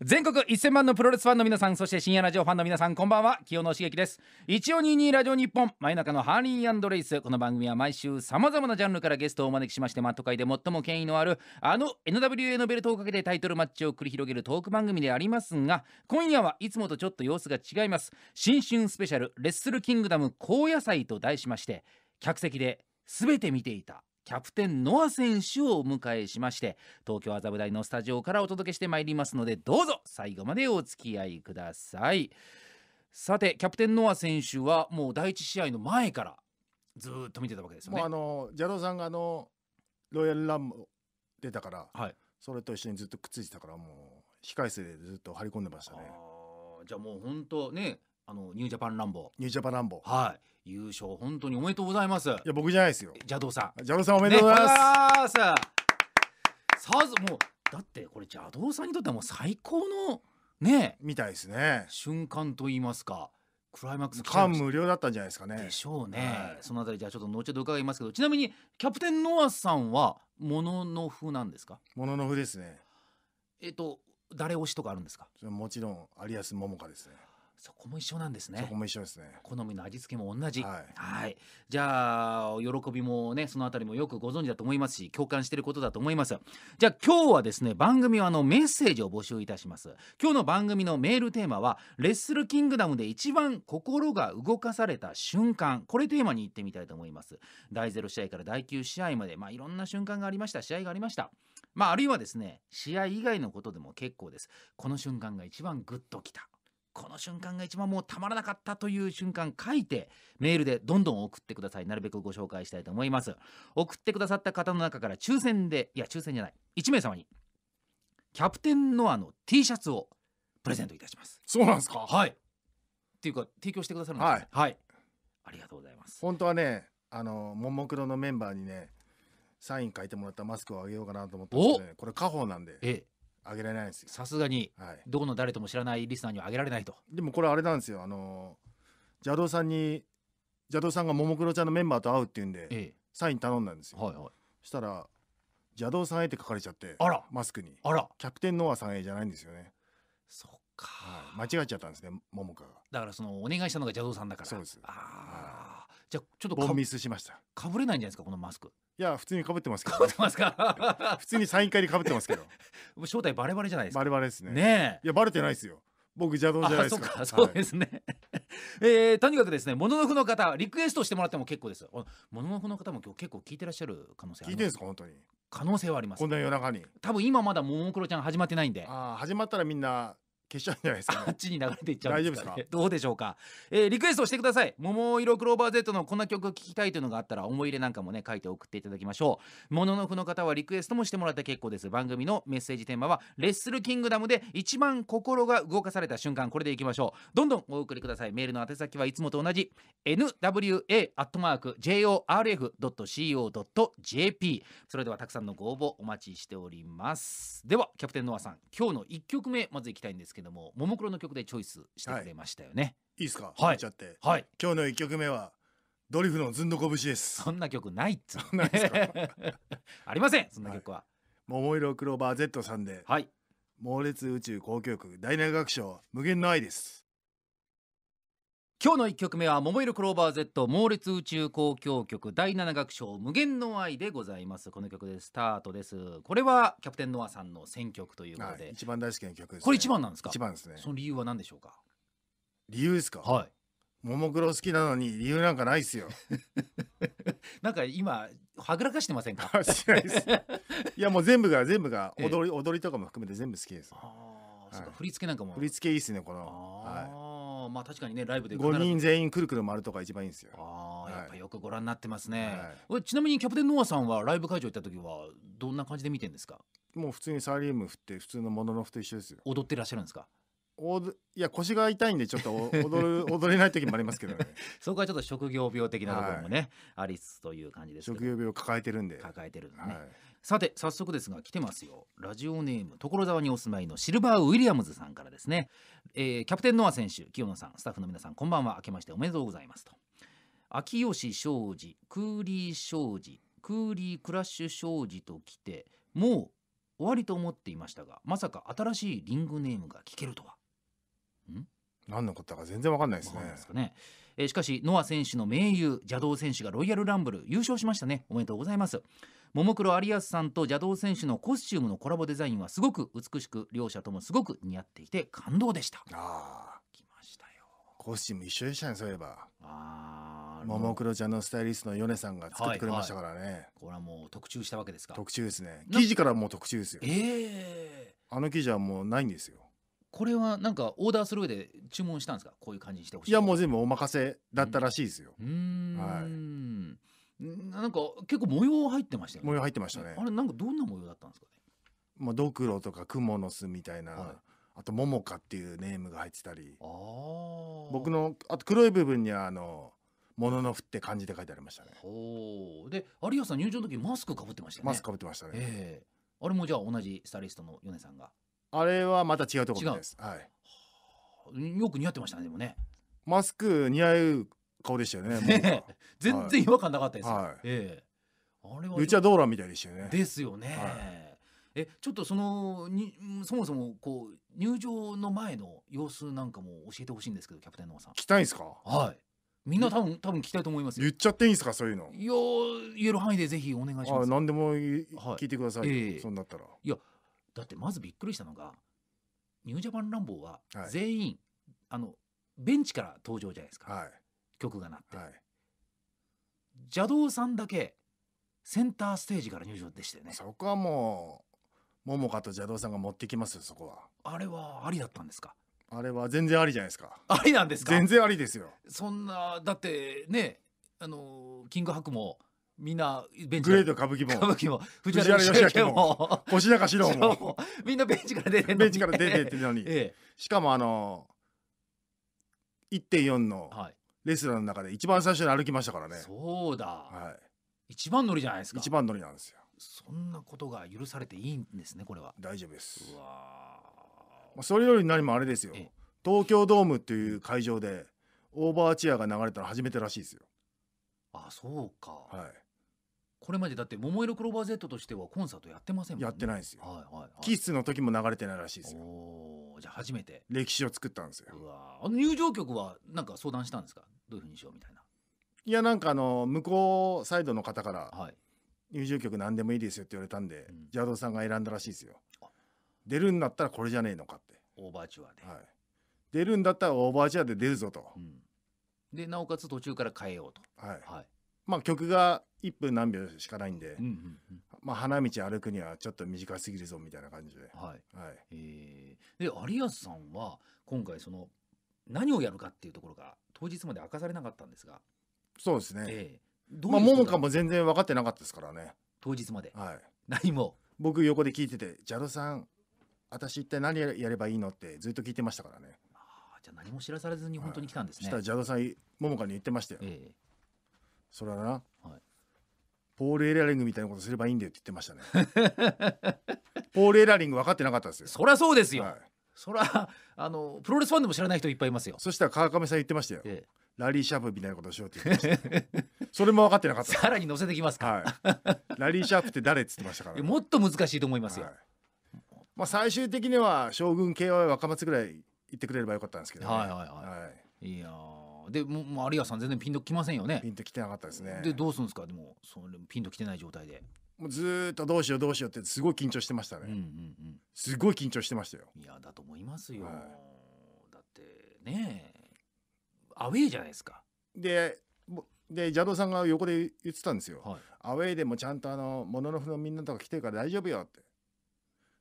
全国1000万のプロレスファンの皆さんそして深夜ラジオファンの皆さんこんばんは清野茂樹です一応22ラジオ日本真夜中のハーリーレイスこの番組は毎週さまざまなジャンルからゲストをお招きしましてマット界で最も権威のあるあの NWA のベルトをかけてタイトルマッチを繰り広げるトーク番組でありますが今夜はいつもとちょっと様子が違います新春スペシャルレッスルキングダム高野菜と題しまして客席で全て見ていたキャプテンノア選手をお迎えしまして東京麻布台のスタジオからお届けしてまいりますのでどうぞ最後までお付き合いくださいさてキャプテンノア選手はもう第1試合の前からずっと見てたわけですよねもうあのジャローさんがあのロイヤルランも出たから、はい、それと一緒にずっとくっついてたからもう控え室でずっと張り込んでましたねじゃあもう本当ねあのニュージャパンランボニュージャパンランボーはい優勝本当におめでとうございますいや僕じゃないですよ邪道さん邪道さんおめでとうございます、ね、さあもうだってこれ邪道さんにとってはもう最高のねみたいですね瞬間と言いますかクライマックス感無量だったんじゃないですかねでしょうね、はい、そのあたりじゃあちょっと後ほど伺いますけどちなみにキャプテンノアさんはもののふなんですかもののふですねえっと誰推しとかあるんですかもちろん有安桃香ですねそこも一緒なんですね。そこも一緒ですね。好みの味付けも同じ。はい。はいじゃあ、喜びもね、そのあたりもよくご存知だと思いますし、共感していることだと思います。じゃあ、今日はですね、番組はあのメッセージを募集いたします。今日の番組のメールテーマは、レッスルキングダムで一番心が動かされた瞬間、これテーマに行ってみたいと思います。第0試合から第9試合まで、まあ、いろんな瞬間がありました、試合がありました。まあ、あるいはですね、試合以外のことでも結構です。この瞬間が一番グッときた。この瞬間が一番もうたまらなかったという瞬間書いてメールでどんどん送ってくださいなるべくご紹介したいと思います送ってくださった方の中から抽選でいや抽選じゃない1名様にキャプテンノアの T シャツをプレゼントいたしますそうなんですかはいっていうか提供してくださるんですはい、はい、ありがとうございます本当はねあのももクロのメンバーにねサイン書いてもらったマスクをあげようかなと思ったんですけど、ね、これ家宝なんでええあげられないんですよさすがに、はい、どこの誰とも知らないリスナーにはあげられないとでもこれあれなんですよあの邪道さんに邪道さんがももクロちゃんのメンバーと会うっていうんで、ええ、サイン頼んだんですよ、はいはい、したら邪道さんへって書かれちゃってあらマスクにあらキャプテンノアさんへじゃないんですよねそっか、はい、間違えちゃったんですねももかがだからそのお願いしたのが邪道さんだからそうですああ、はいじゃちょっとボンミスしましたかぶれないんじゃないですかこのマスクいや普通にかぶってますけど、か 普通にサイン会にかぶってますけど正体バレバレじゃないですかバレバレですねねいやバレてないですよ僕邪道じゃないですかそうですね、えー、とにかくですねもののふの方リクエストしてもらっても結構ですもののふの方も今日結構聞いてらっしゃる可能性聞いてるんですか本当に可能性はありますこんな夜中に多分今まだももクロちゃん始まってないんでああ始まったらみんな消しちゃうんじゃないですか、ね、あっちに流れていっちゃうんですか、ね,、どうでしょうか、えー、リクエストしてください桃色クローバー Z のこんな曲を聴きたいというのがあったら思い入れなんかもね書いて送っていただきましょうもののふの方はリクエストもしてもらって結構です番組のメッセージテーマはレッスルキングダムで一番心が動かされた瞬間これでいきましょうどんどんお送りくださいメールの宛先はいつもと同じ nwa.jorf.co.jp それではたくさんのご応募お待ちしておりますではキャプテンノアさん今日の1曲目まずいきたいんですけどもももクロの曲でチョイスしてくれましたよね、い、いですかはいちゃってはい今日の一曲目はドリフのずんどこぶしですそんな曲ないっつ ありませんそんな曲は、はい、桃色クローバー Z さんではい猛烈宇宙交響曲大内楽章無限の愛です今日の一曲目は「桃色クローバー Z 猛烈宇宙交響曲第七楽章無限の愛」でございますこの曲でスタートですこれはキャプテンノアさんの選曲ということで、はい、一番大好きな曲です、ね、これ一番なんですか一番ですねその理由は何でしょうか理由ですかはいももクロ好きなのに理由なんかないっすよ なんか今はぐらかしてませんか いやもう全部が全部が踊り、踊りとかも含めて全部好きです、ああ、はい、そうか振り付けなんかも振り付けいいっすねこのはいまあ確かにねライブで5人全員くるくる回るとか一番いいんですよああ、はい、やっぱよくご覧になってますね、はい、ちなみにキャプテンノアさんはライブ会場行った時はどんな感じで見てんですかもう普通にサーリウム振って普通のモノノフと一緒ですよ踊ってらっしゃるんですかおいや腰が痛いんでちょっと踊る 踊れない時もありますけど、ね、そこはちょっと職業病的なところもね、はい、ありつつという感じです職業病抱えてるんで抱えてるんでね、はい、さて早速ですが来てますよラジオネーム所沢にお住まいのシルバー・ウィリアムズさんからですね、えー、キャプテンノア選手清野さんスタッフの皆さんこんばんは明けましておめでとうございますと秋吉庄司クーリー庄司クーリークラッシュ庄司と来てもう終わりと思っていましたがまさか新しいリングネームが聞けるとはん何のことか全然わかんないですね。ますねえー、しかしノア選手の盟友邪道選手がロイヤルランブル優勝しましたねおめでとうございますももクロ有安さんと邪道選手のコスチュームのコラボデザインはすごく美しく両者ともすごく似合っていて感動でしたああ来ましたよコスチューム一緒でしたねそういえばあももクロちゃんのスタイリストの米さんが作ってくれましたからね、はいはい、これはもう特注したわけですか特注ですね記事からもう特注ですよええー、あの記事はもうないんですよこれはなんかオーダーする上で注文したんですかこういう感じにしてほしいいやもう全部お任せだったらしいですようん、はいなんか結構模様入ってましたよね模様入ってましたねあれなんかどんな模様だったんですかねまあドクロとかクモの巣みたいな、はい、あと「ももか」っていうネームが入ってたり僕のあと黒い部分にはあの「もののふ」って感じで書いてありましたねで有吉さん入場の時マスクかぶってましたねマスクかぶってましたね、えー、あれもじゃあ同じスタイリストの米さんがあれはまた違うところですはいよく似合ってましたねでもねマスク似合う顔でしたよね。全然違和感なかったですはい、ええー、あれはユちャドーラみたいでしたよね。ですよね。はいえちょっとそのにそもそもこう入場の前の様子なんかも教えてほしいんですけどキャプテンのアさん。聞きたいんですかはいみんな多分多分聞きたいと思います言っちゃっていいんですかそういうのいや言える範囲でぜひお願いします何でも聞いてください、えー、そうなったらいやだってまずびっくりしたのがニュージャパンランボーは全員、はい、あのベンチから登場じゃないですか、はい、曲が鳴って、はい、邪道さんだけセンターステージから入場でしたよねそこはもう桃花と邪道さんが持ってきますそこはあれはありだったんですかあれは全然ありじゃないですかありなんですか全然ありですよそんなだってねあのキングハクもみんなベンチグレード歌舞伎も歌舞伎も藤原義明も越中四郎もみんなベンチから出てベンチから出てってのに、ええ、しかもあの1.4のはいレスラーの中で一番最初に歩きましたからねそうだ、はい、一番乗りじゃないですか一番乗りなんですよそんなことが許されていいんですねこれは大丈夫ですうわ、まあ、それより何もあれですよ東京ドームっていう会場でオーバーチェアが流れたの初めてらしいですよあそうかはいこれまでだって「桃色クローバー Z」としてはコンサートやってませんもん、ね、やってないんですよ、はいはいはい、キッスの時も流れてないらしいですよじゃあ初めて歴史を作ったんですようわあの入場曲はなんか相談したんですかどういうふうにしようみたいないやなんかあの向こうサイドの方から、入場曲何でもいいですよって言われたんで、うん、邪道さんが選んだらしいですよ出るんだったらこれじゃねえのかってオーバーチュアで、はい、出るんだったらオーバーチュアで出るぞと、うん、でなおかつ途中から変えようとはい、はい、まあ曲が1分何秒しかないんで、うんうんうん、まあ、花道歩くにはちょっと短すぎるぞみたいな感じで。はいはいえー、で有安さんは今回その何をやるかっていうところが当日まで明かされなかったんですがそうですね、えー、うまあ、桃花も全然分かってなかったですからね当日まで、はい、何も僕横で聞いてて「ジャロさん私一体何やればいいの?」ってずっと聞いてましたからねあじゃあ何も知らされずに本当に来たんですね、はい、したらジャロさん桃花に言ってましたよ、えー、それはな、はいポール・エラリングみたいなことすればいいんだよって言ってましたね ポール・エラリング分かってなかったですよそりゃそうですよ、はい、そりゃあのプロレスファンでも知らない人いっぱいいますよそしたら川上さん言ってましたよ、ええ、ラリーシャープみたいなことしようって言ってましたそれも分かってなかったさらに載せてきますか、はい、ラリーシャープって誰っつってましたから、ね、もっと難しいと思いますよ、はい、まあ、最終的には将軍 KY 若松ぐらい言ってくれればよかったんですけど、ね、はいはいはい、はい、いやでもう有安さん全然ピンときませんよねピンときてなかったですねでどうするんですかでもそれピンときてない状態でもうずっとどうしようどうしようってすごい緊張してましたね、うんうんうん、すごい緊張してましたよいやだと思いますよ、はい、だってねアウェーじゃないですかでで邪道さんが横で言ってたんですよ、はい、アウェーでもちゃんとあの「モノノフのみんなとか来てるから大丈夫よ」って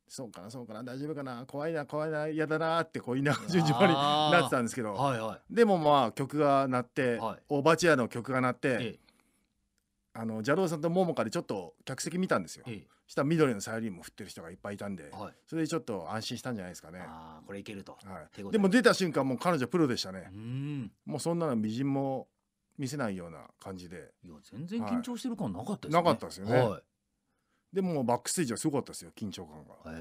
そうかなそうかな大丈夫かな怖いな怖いな嫌だなってこういな順序になってたんですけど、はいはい、でもまあ曲が鳴って、はい、オーバーチェアの曲が鳴って、ええ、あのジャローさんとモモカでちょっと客席見たんですよ、ええ、したら緑のサイリンも振ってる人がいっぱいいたんで、はい、それでちょっと安心したんじゃないですかねああこれいけると、はい、でも出た瞬間もう彼女プロでしたねうんもうそんなの微塵も見せないような感じでいや全然緊張してる感なかったですね、はい、なかったですよね、はいでもバックステージはすごかったですよ緊張感が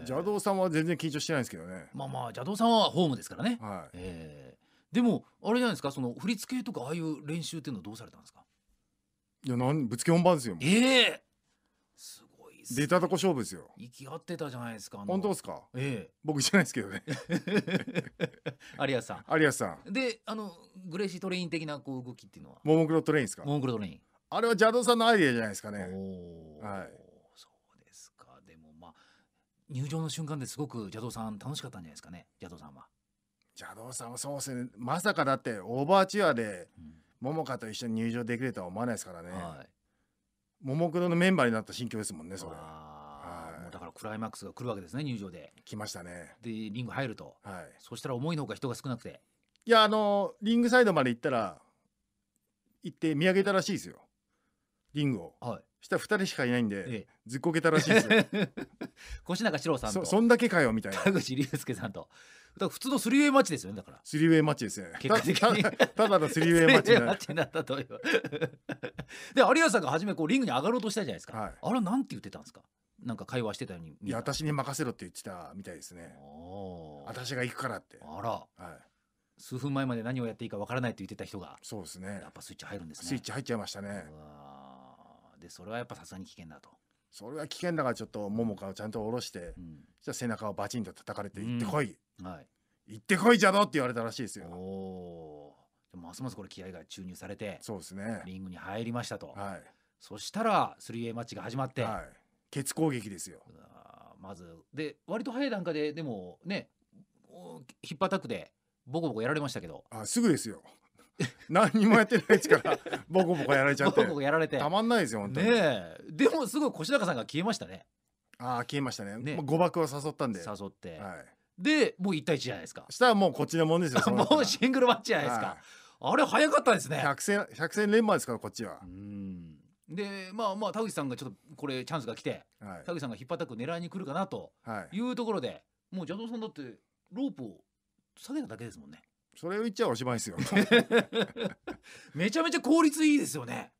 邪道さんは全然緊張してないんですけどねまあまあ邪道さんはホームですからね、はい、えー、でもあれじゃないですかその振り付けとかああいう練習っていうのはどうされたんですかいやなんぶつけ本番ですよええー、すごいです、ね、出たとこ勝負ですよき合ってたじゃないですか本当ですかええー、僕じゃないですけどね 有安さん有安さんであのグレイシートレイン的なこう動きっていうのはモもクロトレインですかモもクロトレインあれは邪道さんのアイデアじゃないですかね。はい、そうですか。でもまあ入場の瞬間ですごく邪道さん楽しかったんじゃないですかね。邪道さんは。邪道さんはそうですね。まさかだってオーバーチュアで、うん、桃と一緒に入場できるとは思わないですからね。はい。ももクロのメンバーになった心境ですもんね。それ。はい、もうだからクライマックスが来るわけですね入場で来ましたねでリング入ると、はい、そしたら思いのほか人が少なくていやあのリングサイドまで行ったら行って見上げたらしいですよリングを、はい、したら二人しかいないんで、ええ、ずっこけたらしいですよ越 中史郎さんとそんだけかよみたいな田口竜介さんと普通のスリーウェイマッチですよねだからスリーウェイマッチですね結果的にただのスリーウェイマッチになったという で有吉さんが初めこうリングに上がろうとしたじゃないですか、はい、あれなんて言ってたんですかなんか会話してたようにいや私に任せろって言ってたみたいですね私が行くからってあら、はい、数分前まで何をやっていいかわからないって言ってた人がそうですねやっぱスイッチ入るんですねスイッチ入っちゃいましたねうわでそれはやっぱさすがに危険だと。それは危険だからちょっと桃香をちゃんと下ろして、うん、じゃ背中をバチンと叩かれて「行ってこい、うん、はい、行ってこいじゃの!」って言われたらしいですよ。おでもますますこれ気合が注入されてそうですねリングに入りましたと、はい、そしたら 3A マッチが始まって、はい、ケ攻撃ですよまずで割と早い段階ででもねヒッパータックでボコボコやられましたけどあすぐですよ何にもやってないですからボコボコやられちゃってボコボコやられてたまんないですよ本当にねでもすごい越高さんが消えましたねああ消えましたねね誤爆を誘ったんで誘って、はい、でもう1対1じゃないですかしたらもうこっちのもんですよ もうシングルマッチじゃないですか、はい、あれ早かったですね100戦 ,100 戦連覇ですからこっちはうんでまあまあ田口さんがちょっとこれチャンスが来て、はい、田口さんが引っ張ったく狙いに来るかなというところで、もう邪道さんだってロープを下げただけですもんねそれを言っちゃおしまいですよ めちゃめちゃ効率いいですよね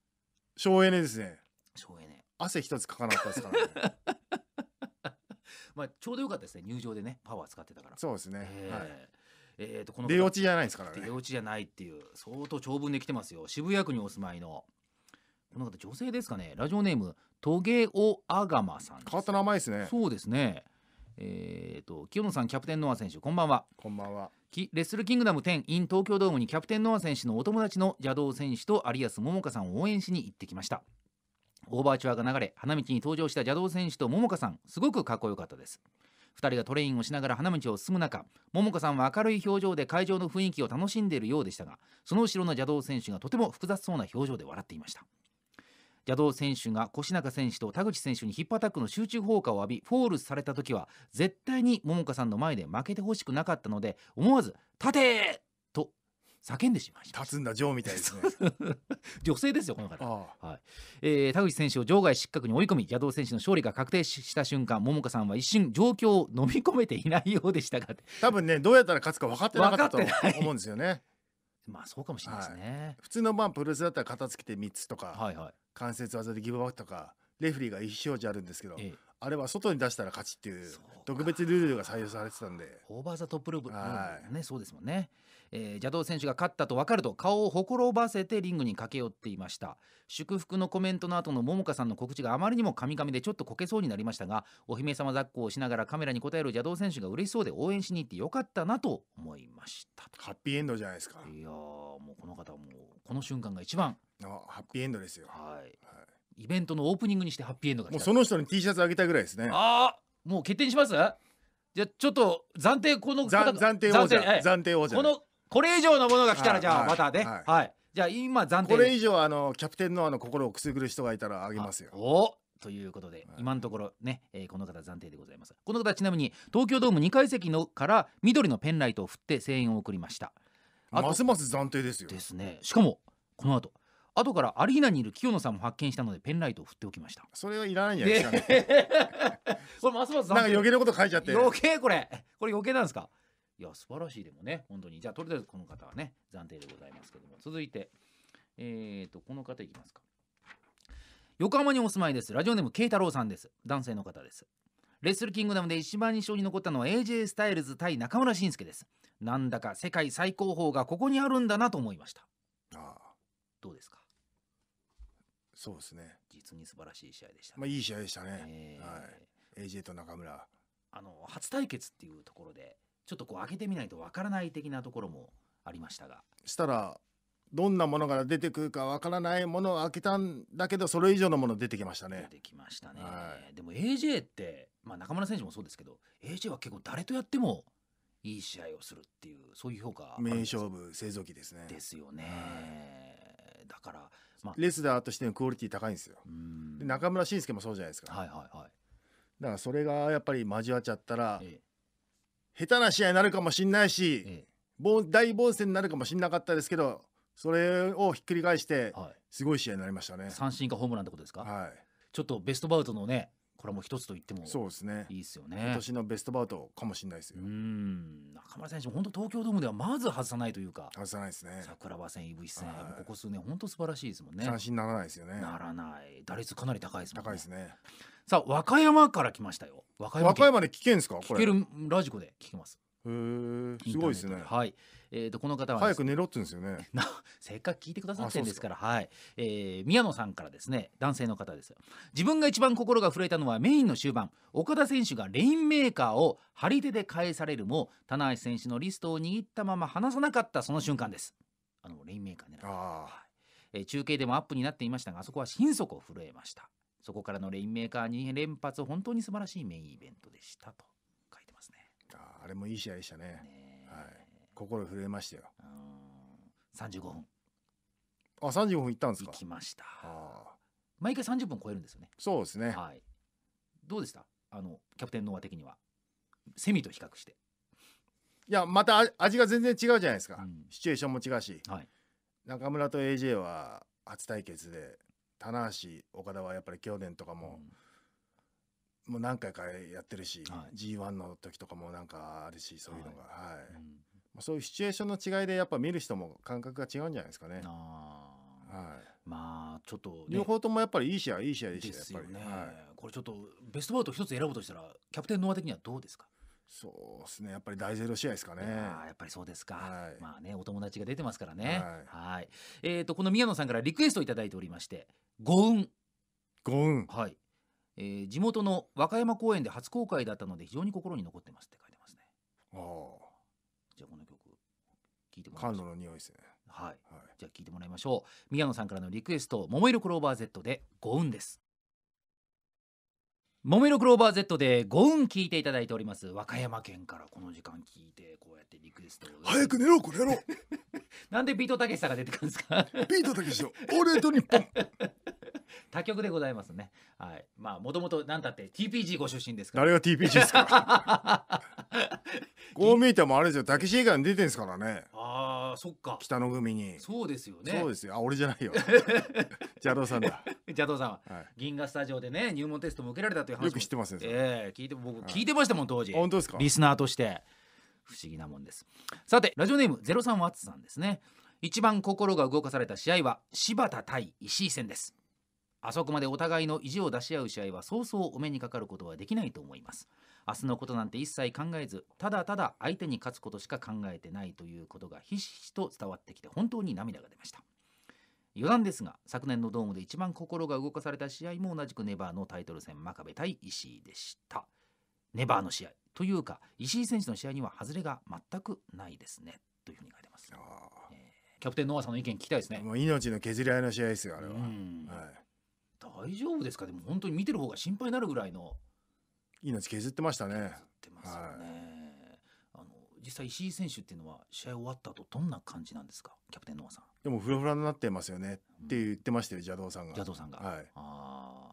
省エネですね省エネ汗一つかかなかったですから、ね、まあちょうどよかったですね入場でねパワー使ってたからそうですね、はいえー、とこの出落ちじゃないですからね出落ちじゃないっていう相当長文で来てますよ渋谷区にお住まいのこの方女性ですかねラジオネームトゲオアガマさん変わった名前ですねそうですねえーと、と清野さんキャプテンノア選手こんばんはこんばんはレッスルキングダム10 in 東京ドームにキャプテンノア選手のお友達の邪道選手と有安桃香さんを応援しに行ってきましたオーバーチュアが流れ花道に登場した邪道選手と桃香さんすごくかっこよかったです2人がトレインをしながら花道を進む中桃香さんは明るい表情で会場の雰囲気を楽しんでいるようでしたがその後ろの邪道選手がとても複雑そうな表情で笑っていました邪道選手が越中選手と田口選手にヒップアタックの集中砲火を浴びフォールされた時は絶対に桃香さんの前で負けてほしくなかったので思わず「立て!」と叫んでしまいました立つんだジョーみたいですね 女性ですよこの方はいえー、田口選手を場外失格に追い込み邪道選手の勝利が確定した瞬間桃香さんは一瞬状況を飲み込めていないようでしたが多分ねどうやったら勝つか分かってなかったと思うんですよね まあそうかもしれないですね、はい、普通のまあプロレスだったら片付けて3つとか、はいはい、関節技でギブバックとかレフェリーが一生表示あるんですけど、ええ、あれは外に出したら勝ちっていう特別ルールが採用されてたんでオーバー・ザ・トップルーブ、はい、ねそうですもんね、えー、邪道選手が勝ったと分かると顔をほころばせてリングに駆け寄っていました祝福のコメントの後の桃花さんの告知があまりにもかみかみでちょっとこけそうになりましたがお姫様抱っこをしながらカメラに答える邪道選手が嬉しそうで応援しに行ってよかったなと思いましたハッピーエンドじゃないですかいやもうこの方もこの瞬間が一番ハッピーエンドですよはい、イベントのオープニングにしてハッピーエンドがもうその人に T シャツあげたぐらいですねああもう決定にしますじゃちょっと暫定この暫定王者暫定王者このこれ以上のものが来たらじゃあまたねはいじゃあ今暫定これ以上あのキャプテンのあの心をくすぐる人がいたらあげますよおということで、今のところね、えー、この方暫定でございますこの方ちなみに東京ドーム2階席のから緑のペンライトを振って声援を送りましたますます暫定ですよですねしかもこの後後からアリーナにいる清野さんも発見したのでペンライトを振っておきましたそれはいらないんじゃないですかね、こ れますますなんか余計なこと書いちゃって余計これこれ余計なんですかいや素晴らしいでもね本当にじゃあとりあえずこの方はね暫定でございますけども続いてえっ、ー、とこの方いきますか横浜にお住まいですラジオネーム慶太郎さんです男性の方ですレッスルキングダムで一番印象に残ったのは AJ スタイルズ対中村慎介ですなんだか世界最高峰がここにあるんだなと思いましたどうですかそうですね。実に素晴らしい試合でした、ね、まあいい試合でしたね。えー、はい。AJ と中村。あの初対決っていうところでちょっとこう開けてみないとわからない的なところもありましたが。したらどんなものが出てくるかわからないものを開けたんだけどそれ以上のもの出てきましたね。出てきましたね。はい、でも AJ って、まあ、中村選手もそうですけど AJ は結構誰とやってもいい試合をするっていうそういう評価名勝負製造機ですね。ですよね。はい、だからまあ、レスラーとしてのクオリティ高いんですよ。で中村慎介もそうじゃないですか。はいはいはい、だからそれがやっぱり交わっちゃったら、ええ、下手な試合になるかもしんないし、ええ、大凡戦になるかもしんなかったですけどそれをひっくり返して、すごい試合になりましたね。三振かホームランってことですか、はい、ちょっとベストバウトのねこれも一つと言ってもそうですねいいですよね、ね、今年のベストバウトかもしれないですようん中村選手本当東京ドームではまず外さないというか外さないですね桜庭戦イブイ戦、ここ数年本当素晴らしいですもんね三振ならないですよねならない打率かなり高いですもんね高いですねさあ和歌山から来ましたよ和歌山和歌山で聞けんですか聞けるラジコで聞きますへえすごいですねはいえー、とこの方は、ね、早く寝ろって言うんですよね せっかく聞いてくださってるんですからはい、えー、宮野さんからですね男性の方です自分が一番心が震えたのはメインの終盤岡田選手がレインメーカーを張り手で返されるも棚橋選手のリストを握ったまま離さなかったその瞬間ですあのレインメーカー狙あえー、中継でもアップになっていましたがあそこは心底震えましたそこからのレインメーカー2連発本当に素晴らしいメインイベントでしたと書いてますねああれもいい試合でしたねね心震えましたよ。三十五分。あ、三十五分行ったんですか。行きました。毎回三十分超えるんですよね。そうですね。はい。どうでした？あのキャプテンノア的にはセミと比較して。いやまた味が全然違うじゃないですか、うん、シチュエーションも違うし、はい、中村と AJ は初対決で棚橋岡田はやっぱり去年とかも、うん、もう何回かやってるし、はい、g 1の時とかもなんかあるしそういうのが、はい、はいうん、まあ、そういうシチュエーションの違いでやっぱ見る人も感覚が違うんじゃないですかね。あはい、まあちょっと、ね、両方ともやっぱりいい試合いい試合でしたやっぱね、はい、これちょっとベストバウト一つ選ぶとしたらキャプテンノア的にはどうですかそうですねやっぱり大ゼロ試合ですかねやっぱりそうですか、はい、まあねお友達が出てますからねはいえーと、この宮野さんからリクエストを頂いておりまして「ご運」ご運はいえー、地元の和歌山公園で初公開だったので非常に心に残ってますって書いてますねああてもらいましょう。の匂いですね。はい。はい、じゃあ聞いてもらいましょう。宮野さんからのリクエスト、桃色クローバー Z で5運です。桃色クローバー Z で5運聞いていただいております和歌山県からこの時間聞いてこうやってリクエスト早く寝ろこれやろ なんでビートたけしさんが出てくるんですかビートたけしよ俺と日本 他局でございますね。はい。まあ、もともとなんだって TPG ご出身ですから。誰が TPG ですか こう見えてもあれですよ、竹志以外に出てんですからね。ああ、そっか。北の組に。そうですよね。そうですよ。あ、俺じゃないよ。邪道さんだ。邪道さんは、はい、銀河スタジオでね、入門テストも受けられたという話。よく知ってますね。ええー、聞いて、僕、はい、聞いてましたもん、当時。本当ですか。リスナーとして。不思議なもんです。さて、ラジオネームゼロ三ワッツさんですね。一番心が動かされた試合は柴田対石井戦です。あそこまでお互いの意地を出し合う試合はそうそうお目にかかることはできないと思います。明日のことなんて一切考えず、ただただ相手に勝つことしか考えてないということがひしひしと伝わってきて本当に涙が出ました。余談ですが、昨年のドームで一番心が動かされた試合も同じくネバーのタイトル戦真壁対石井でした。ネバーの試合というか、石井選手の試合には外れが全くないですね。というふうに書いてます。えー、キャプテンノアさんの意見聞きたいですね。もう命の削り合いの試合ですよ、あれは。はい大丈夫ですかでも本当に見てる方が心配になるぐらいの命削ってましたね。削ってますよね、はい、あの実際石井選手っていうのは試合終わった後どんな感じなんですかキャプテンノアさん。でもフラフラになってますよね、って言ってましたよジャドーさんが。ジャドーさんが。はい、あ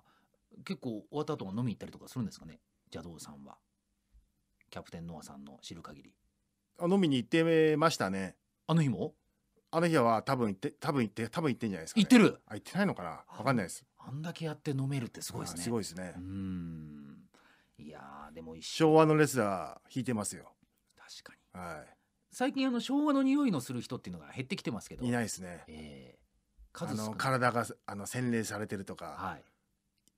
結構終わった後も飲み行ったりとかするんですかねジャドーさんは。キャプテンノアさんの知る限り。あ飲みに行ってましたね。あの日もあの日は多分行って多分行って多分行ってんじゃないですか、ね、行ってるあ行ってないのかなわかんないですあんだけやって飲めるってすごいですね。すごいですね。うん。いやでも昭和のレスラー引いてますよ。確かに。はい。最近あの昭和の匂いのする人っていうのが減ってきてますけど。いないですね。ええー、あの体があの洗練されてるとか。はい。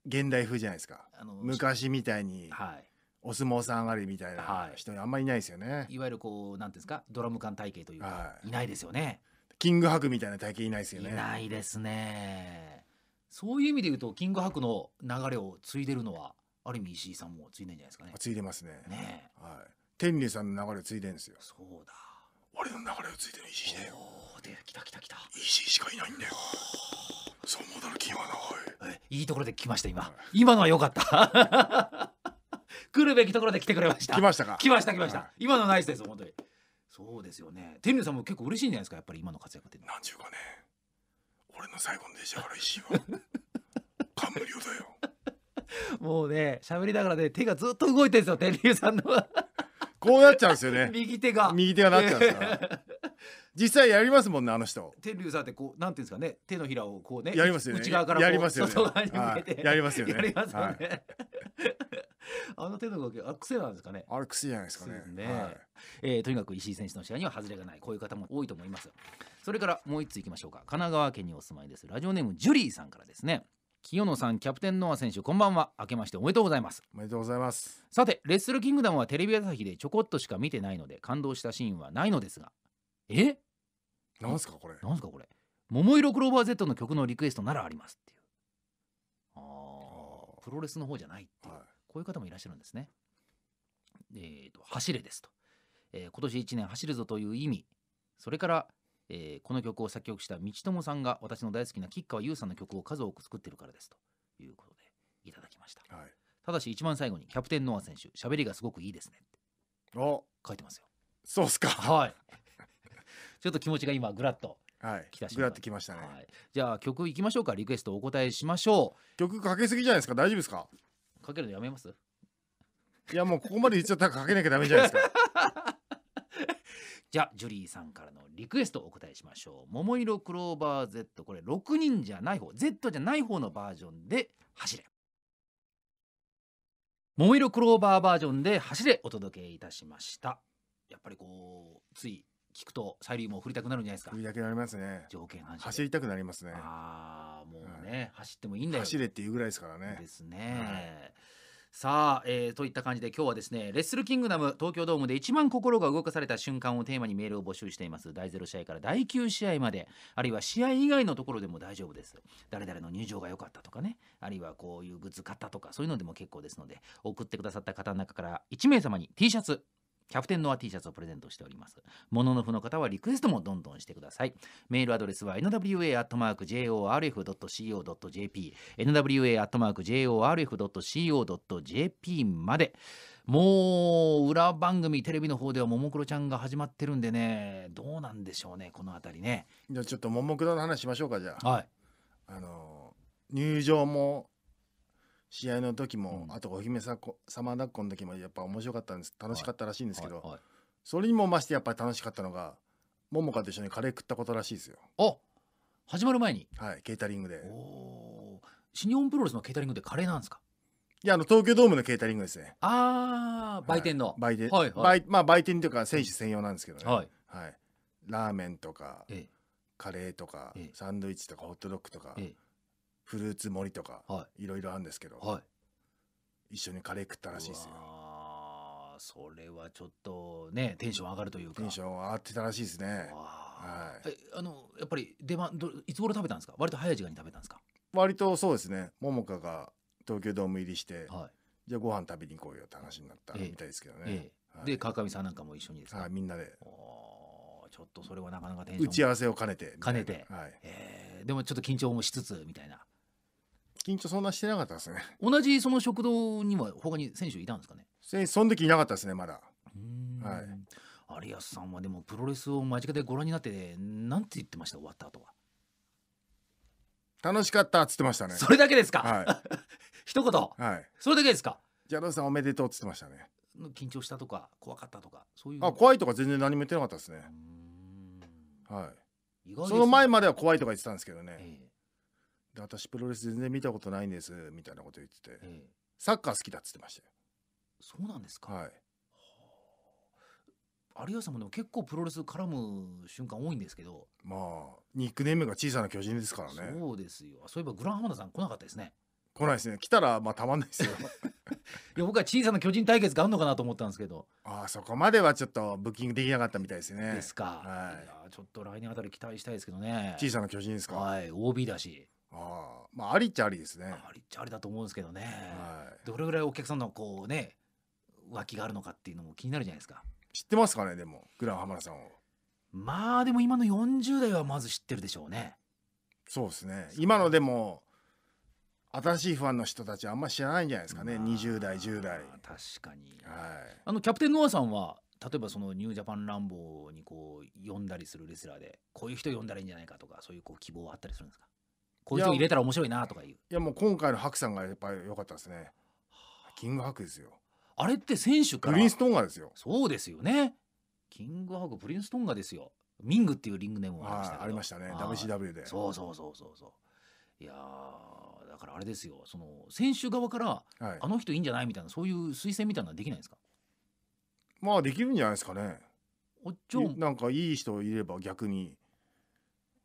現代風じゃないですか。あの昔みたいに。はい。お相撲さん上がりみたいな人にあんまりいないですよね、はい、いわゆるこうなんていうんですかドラム缶体型というか、はい、いないですよねキングハグみたいな体型いないですよねいないですねそういう意味で言うとキングハクの流れを継いでるのはある意味石井さんも継いでんじゃないですかね。継いでますね。ねはい。天理さんの流れ継いでるんですよ。そうだ。俺の流れを継いでる石井だよ。で来た来た来た。石井しかいないんだよ。そう戻る気はなおい。いいところで来ました今。はい、今のは良かった。来るべきところで来てくれました。来ましたか。来ました来ました。はい、今のナイスです本当に。そうですよね。天理さんも結構嬉しいんじゃないですかやっぱり今の活躍って。なんちゅうかね。俺の最後の電車から石井は感無量だよもうね喋りながらね手がずっと動いてるんですよ天竜さんのはこうなっちゃうんですよね右手が右手がなっちゃうんですか実際やりますもんねあの人天竜さんってこうなんていうんですかね手のひらをこうねやりますよね内側からやりますよね外側に向けて、やりますよねやりますよね、はい、あの手の動きあ癖なんですかねあれ癖じゃないですかねね、はい、えー、とにかく石井選手の試合には外れがないこういう方も多いと思いますそれからもう1ついきましょうか神奈川県にお住まいですラジオネームジュリーさんからですね清野さんキャプテンノア選手こんばんは明けましておめでとうございますおめでとうございますさてレッスルキングダムはテレビ朝日でちょこっとしか見てないので感動したシーンはないのですがえなんすかこれなんすかこれ桃色クローバー Z の曲のリクエストならありますっていうああプロレスの方じゃないっていう、はい、こういう方もいらっしゃるんですねえっ、ー、と走れですと、えー、今年1年走るぞという意味それからえー、この曲を作曲した道友さんが私の大好きな吉川優さんの曲を数多く作ってるからですということでいただきました、はい、ただし一番最後にキャプテンノア選手喋りがすごくいいですねお書いてますよそうっすかはい ちょっと気持ちが今ぐらっとはい、来たしぐらってきましたね、はい、じゃあ曲いきましょうかリクエストお答えしましょう曲かけすぎじゃないですか大丈夫ですかかけるのやめますいやもうここまで言っちゃったらかけなきゃダメじゃないですか じゃあジュリーさんからのリクエストお答えしましょう桃色クローバー Z これ6人じゃない方 Z じゃない方のバージョンで走れ桃色クローバーバージョンで走れお届けいたしましたやっぱりこうつい聞くとサイリーも振りたくなるんじゃないですか振りたくなりますね条件反射走りたくなりますねああもうね、うん、走ってもいいんだよ走れっていうぐらいですからねですね、はいさあ、えー、といった感じで今日はですねレッスルキングダム東京ドームで一番心が動かされた瞬間をテーマにメールを募集しています第0試合から第9試合まであるいは試合以外のところでも大丈夫です誰々の入場が良かったとかねあるいはこういうグッズ買ったとかそういうのでも結構ですので送ってくださった方の中から1名様に T シャツキャプテンノア T シャツをプレゼントしております。モノノフの方はリクエストもどんどんしてください。メールアドレスは nwa.jorf.co.jp nwa.jorf.co.jp まで。もう裏番組テレビの方ではももクロちゃんが始まってるんでねどうなんでしょうねこの辺りねじゃあちょっとももクロの話しましょうかじゃあはいあの入場も試合の時も、うん、あとお姫様抱っこの時もやっぱ面白かったんです楽しかったらしいんですけど、はいはいはい、それにも増してやっぱり楽しかったのが桃花と一緒にカレー食ったことらしいですよあ始まる前にはいケータリングでお新日本プロレスのケータリングってカレーなんですかいやあの東京ドームのケータリングですねああ売店の、はい、売店、はいはい、まあ売店というか選手専用なんですけどね、はい、はい、ラーメンとか、ええ、カレーとか、え、サンドイッチとかホットドッグとか、フルーツ盛りとか、はい、いろいろあるんですけど、はい、一緒にカレー食ったらしいですよあそれはちょっとねテンション上がるというかテンション上がってたらしいですねはい、あのやっぱり出番どいつ頃食べたんですか割と早い時間に食べたんですか割とそうですねももかが東京ドーム入りして、はい、じゃあご飯食べに行こうよって話になったみたいですけどね、ええはい、で川上さんなんかも一緒にですか、はい、みんなでちょっとそれはなかなかテンション打ち合わせを兼ねて兼ねて、はいえー、でもちょっと緊張もしつつみたいな緊張そんなしてなかったですね同じその食堂には他に選手いたんですかね選手その時いなかったですねまだはい有安さんはでもプロレスを間近でご覧になってなんて言ってました終わった後は楽しかったっつってましたねそれだけですか、はい、一言、はい、それだけですかジャロさんおめでとうっつってましたね緊張したとか怖かったとかそういうあ怖いとか全然何も言ってなかったですねはい、ね、その前までは怖いとか言ってたんですけどね、ええ私プロレス全然見たことないんですみたいなこと言ってて、サッカー好きだっつってましたよそうなんですか、はい有吉さんもでも結構プロレス絡む瞬間多いんですけどまあニックネームが小さな巨人ですからねそうですよそういえばグラン浜田さん来なかったですね来ないですね来たらまあたまんないですよ いや僕は小さな巨人対決があるのかなと思ったんですけどああそこまではちょっとブッキングできなかったみたいですねですか、はい、いやちょっと来年あたり期待したいですけどね小さな巨人ですかはい OB だしあまあありっちゃありですねありっちゃありだと思うんですけどね、はい、どれぐらいお客さんのこうね脇があるのかっていうのも気になるじゃないですか知ってますかねでもグラン浜田さんをまあでも今の40代はまず知ってるでしょうねそうですね今のでも新しいファンの人たちあんま知らないんじゃないですかね、まあ、20代10代確かに、はい、あのキャプテンノアさんは例えばそのニュージャパン乱暴にこう呼んだりするレスラーでこういう人呼んだらいいんじゃないかとかそういうこう希望はあったりするんですかこういう人入れたら面白いなとかいういやもう今回の白さんがやっぱり良かったですねキングハクですよあれって選手からプリンストンガですよそうですよねキングハクプリンストンガですよミングっていうリングネームもありましたね WCW でそうそうそうそうそういやだからあれですよその選手側から、はい、あの人いいんじゃないみたいなそういう推薦みたいなのはできないですかまあできるんじゃないですかねおっちょなんかいい人いれば逆に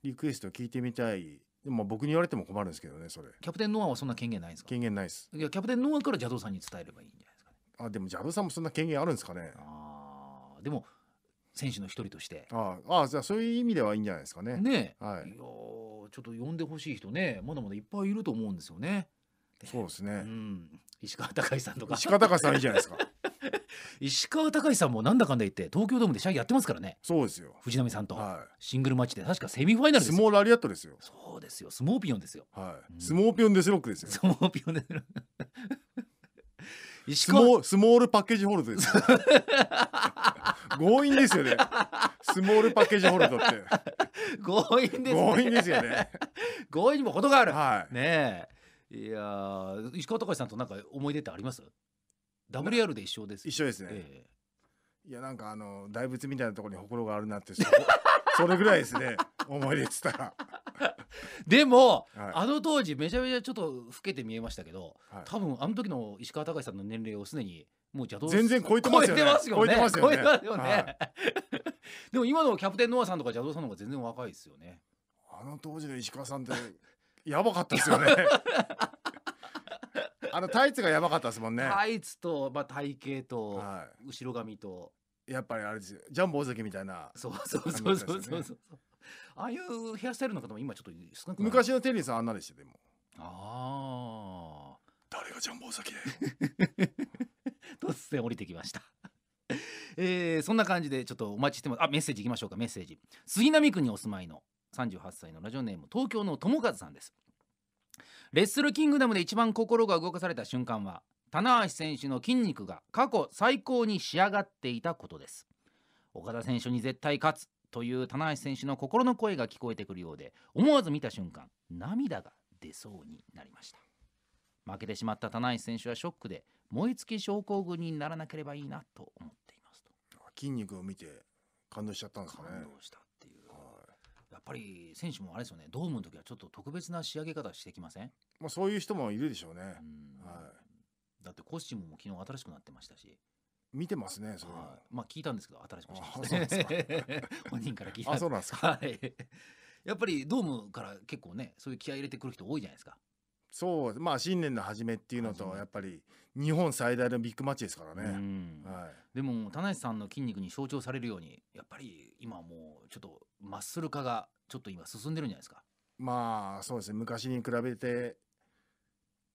リクエスト聞いてみたいでも僕に言われても困るんですけどねそれキャプテンノアはそんな権限ないんですか権限ないですいやキャプテンノアからャドさんに伝えればいいんじゃないですかねあでもャドさんもそんな権限あるんですかねああでも選手の一人としてああじゃあそういう意味ではいいんじゃないですかねねえ、はい、いやちょっと呼んでほしい人ねまだまだいっぱいいると思うんですよねそうですね、うん、石川隆さんとか石川隆さんいいじゃないですか 石川隆さんもなんだかんだ言って東京ドームで試合やってますからねそうですよ藤波さんと、はい、シングルマッチで確かセミファイナルです相撲ラリアットですよそうですよスモーピオンですよ、はい、うん、相撲ピオンデスロックですよスモーピオンデスロックスモスモールパッケージホールドです 強引ですよねスモールパッケージホールドって強引です、ね、強引ですよね強引にも程がある、はい、ねえいや石川隆さんとなんか思い出ってあります w ルで一緒です一緒ですね、えいやなんかあの大仏みたいなところに心があるなってそ それぐらいですね思い出っつったら でも、はいあの当時めちゃめちゃちょっと老けて見えましたけど、はい多分あの時の石川隆さんの年齢をすでにもう邪道全然超えてますよね超えてますよね超えてますよねは でも今のキャプテンノアさんとか邪道さんの方が全然若いですよねあの当時の石川さんってやばかったですよねあのタイツがやばかったですもんねタイツと、まあ、体型と、はい、後ろ髪とやっぱりあれですジャンボ大関みたいなそうそうそうそうそうそう、ああいうヘアスタイルの方も今ちょっと少なく昔のテリーさんあんなでしたでもああ誰がジャンボ大関だ 突然降りてきました えー、そんな感じでちょっとお待ちしてますあメッセージいきましょうかメッセージ杉並区にお住まいの38歳のラジオネーム東京の友和さんですレッスルキングダムで一番心が動かされた瞬間は棚橋選手の筋肉が過去最高に仕上がっていたことです岡田選手に絶対勝つという棚橋選手の心の声が聞こえてくるようで思わず見た瞬間涙が出そうになりました負けてしまった棚橋選手はショックで燃え尽き症候群にならなければいいなと思っていますと筋肉を見て感動しちゃったんですかね感動したっぱり選手もあれですよねドームの時はちょっと特別な仕上げ方してきませんまあ、そういう人もいるでしょうね、はい、だってコスチュームも昨日新しくなってましたし見てますねそれはまあ聞いたんですけど新しくしてま本 人から聞いたあそうなんですか、はい、やっぱりドームから結構ねそういう気合い入れてくる人多いじゃないですかそうまあ新年の初めっていうのとやっぱり日本最大のビッグマッチですからね、はい、でも田無さんの筋肉に象徴されるようにやっぱり今もうちょっとマッスル化がちょっと今進んでるんじゃないですかまあそうですね昔に比べて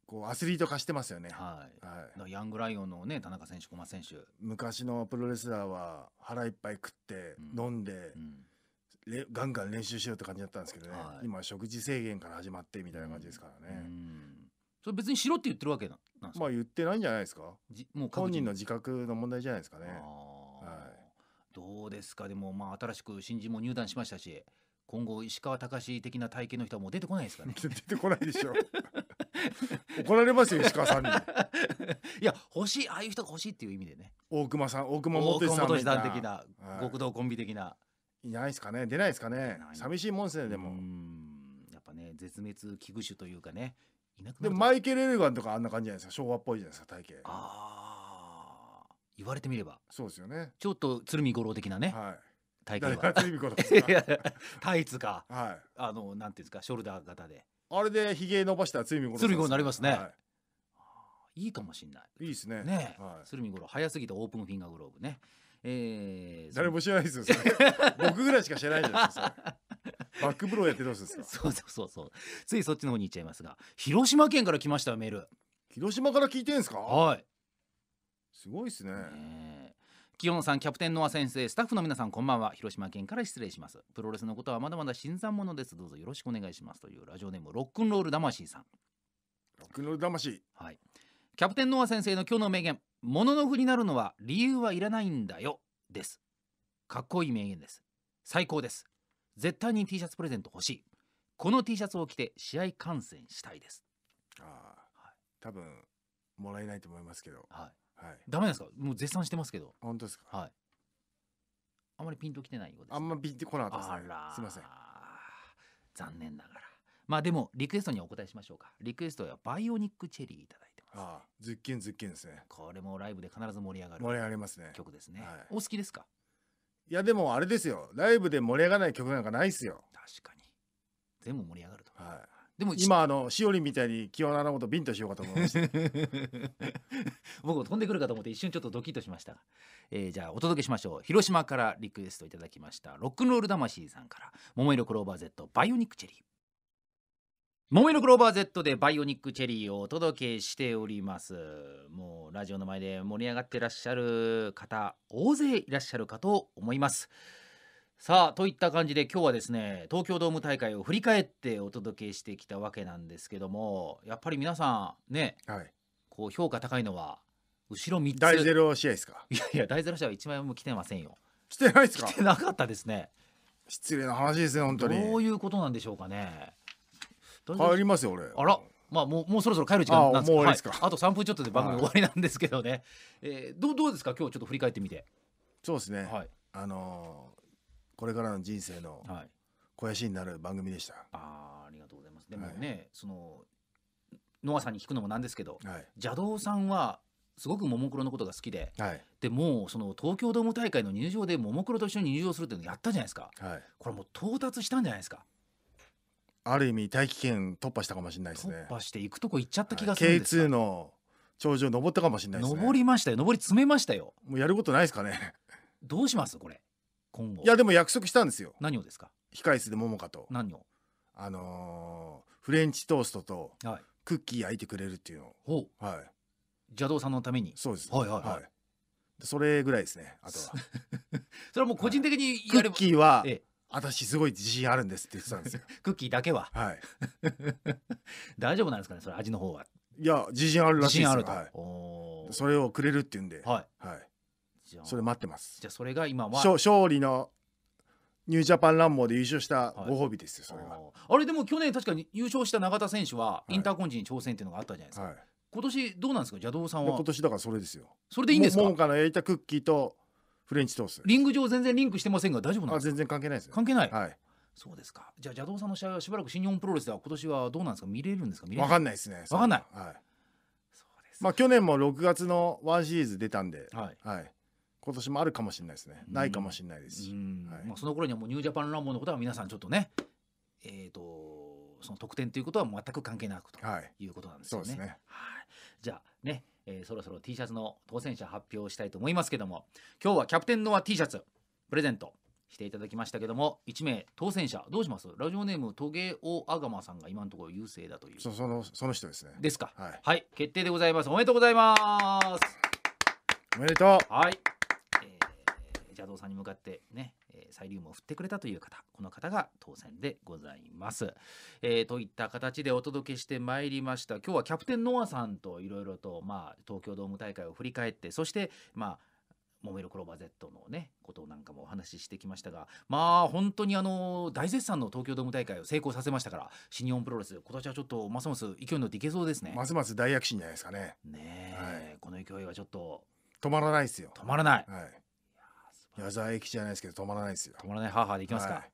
こうアスリート化してますよね。はい。はい、ヤングライオンのね田中選手、駒選手。昔のプロレスラーは腹いっぱい食って、飲んで、うん、ガンガン練習しようって感じだったんですけどね。はい、今食事制限から始まってみたいな感じですからね。うん、それ別にしろって言ってるわけなんですか。まあ言ってないんじゃないですか。じもう本人の自覚の問題じゃないですかね。はい。どうですかでもまあ新しく新人も入団しましたし今後石川隆的な体型の人はもう出てこないですかね 出てこないでしょう 怒られますよ石川さんに いや欲しいああいう人が欲しいっていう意味でね大熊さん大熊元さん的な極道コンビ的ないないですかね出ないですかね寂しいもんですねでもやっぱね絶滅危惧種というかねいなくなでもマイケル・エルガンとかあんな感じじゃないですか昭和っぽいじゃないですか体型ああ言われてみればそうですよねちょっと鶴見五郎的なね、はい体型は。誰かですかいや タイツか、はい、あのなんていうんですかショルダー型で。あれでひげ伸ばしたら鶴見五郎鶴見五郎になりますね、はい、いいかもしれないいいですねね、はい、鶴見五郎早すぎたオープンフィンガーグローブねえー、誰も知らないですよ僕ぐらいしか知らないじゃないですか バックブローやってどうするんですかそうそうそうそうついそっちの方に行っちゃいますが広島県から来ましたメール広島から聞いてるんですかはいすごいですねねキヨさんキャプテンノア先生スタッフの皆さんこんばんは広島県から失礼しますプロレスのことはまだまだ新参者ですどうぞよろしくお願いしますというラジオネームロックンロール魂さんロックンロール魂はいキャプテンノア先生の今日の名言物のふになるのは理由はいらないんだよですかっこいい名言です最高です絶対に T シャツプレゼント欲しいこの T シャツを着て試合観戦したいですああ、はい、多分もらえないと思いますけど、はい、はい、ダメですかもう絶賛してますけど本当ですかはいあんまりピンときてないようです、ね、あんまピンとこなかったです、ね、すいません残念ながらまあでもリクエストにお答えしましょうかリクエストはバイオニックチェリーいただいてます、ね、ああズッキンズッキンですねこれもライブで必ず盛り上がる盛り上がりますね曲ですね、はい、お好きですかいやでもあれですよライブで盛り上がらない曲なんかないっすよ確かに全部盛り上がるとはいでも今あのしおりみたいに気菜のことビンとしようかと思いました 僕飛んでくるかと思って一瞬ちょっとドキッとしましたが、えー、じゃあお届けしましょう広島からリクエストいただきましたロックンロール魂さんから「桃色クローバー Z バイオニックチェリー」桃色クローバー Z でバイオニックチェリーをお届けしておりますもうラジオの前で盛り上がってらっしゃる方大勢いらっしゃるかと思いますさあといった感じで今日はですね東京ドーム大会を振り返ってお届けしてきたわけなんですけどもやっぱり皆さんね、はい、こう評価高いのは後ろ3つ大ゼロ試合ですかいやいや大ゼロ試合は1枚も来てませんよ来てないですか来てなかったですね失礼な話ですね本当にどういうことなんでしょうかね帰りますよ俺あらまあもうもうそろそろ帰る時間なんですけど、はい、あと3分ちょっとで番組終わりなんですけどね、はい、えー、どうどうですか今日ちょっと振り返ってみてそうですね、はい、あのこれからの人生の肥やしになる番組でした。はい、あありがとうございます。でもね、はい、そのノアさんに聞くのもなんですけど、はい、邪道さんはすごくももクロのことが好きで、はい、でもその東京ドーム大会の入場でももクロと一緒に入場するっていうのやったじゃないですか、はい、これもう到達したんじゃないですかある意味大気圏突破したかもしれないですね突破して行くとこ行っちゃった気がするんですか、はい、K2 の頂上登ったかもしれないですね登りましたよ登り詰めましたよもうやることないですかねどうしますこれ今後いやでも約束したんですよ何をですか控室で桃香と何をあのーフレンチトーストとクッキー焼いてくれるっていうのほうをはい邪道さんのためにそうですはいはいはいそれぐらいですねあとは それはもう個人的にクやれッキーはええ私すごい自信あるんですって言ってたんですよ クッキーだけははい 大丈夫なんですかねそれ味の方はいや自信あるらしいで信すあると、はいおそれをくれるって言うんでははいじゃんそれ待ってますじゃあそれが今は勝利のニュージャパンランボーで優勝したご褒美ですよ、それはあれでも去年確かに優勝した永田選手はインターコンチに挑戦っていうのがあったじゃないですか、はい、今年どうなんですか邪道さんは今年だからそれですよそれでいいんですかモンカの焼いたクッキーとフレンチトーストリング上全然リンクしてませんが大丈夫なんですか全然関係ないです関係ない、はい、そうですかじゃあ邪道さんの試合はしばらく新日本プロレスでは今年はどうなんですか見れるんですか見れ分かんないですね分かんない、はいまあ、去年も6月のワンシリーズ出たんで、はいはい、今年もあるかもしれないですね、ないかもしれないですし、はい、まあ、その頃にはもうニュージャパンランボーのことは皆さんちょっとねえっ、ー、とその得点ということは全く関係なくということなんですよね。はい、ねはいじゃあね、えー、そろそろ T シャツの当選者発表したいと思いますけども今日はキャプテンノア T シャツプレゼントしていただきましたけども1名当選者どうしますラジオネームトゲオアガマさんが今のところ優勢だというそのその人ですねですか、はい、はい、決定でございますおめでとうございますおめでとうはい邪道さんに向かってね、えー、サイリウムを振ってくれたという方、この方が当選でございます。えー、といった形でお届けしてまいりました。今日はキャプテンノアさんといろいろと、まあ、東京ドーム大会を振り返って、そして、まあ、モメルクローバー Z のねことなんかもお話ししてきましたがまあ本当にあの大絶賛の東京ドーム大会を成功させましたから新日本プロレス今年はちょっとますます勢いのでていけそうですねますます大躍進じゃないですかねねえ、はい、この勢いはちょっと止まらないですよ止まらない、はい矢沢駅じゃないですけど止まらないですよ止まらないハーハーでいきますか、はい、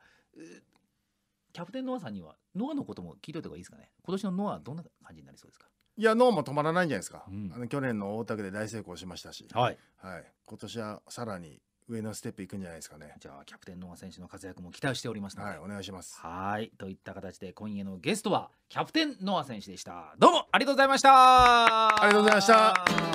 キャプテンノアさんにはノアのことも聞いといた方がいいですかね今年のノアはどんな感じになりそうですかいやノアも止まらないんじゃないですか、うん、あの去年の大竹で大成功しましたし、はいはい、今年はさらに上のステップ行くんじゃないですかねじゃあキャプテンノア選手の活躍も期待しておりますはいお願いしますはいといった形で今夜のゲストはキャプテンノア選手でしたどうもありがとうございましたありがとうございました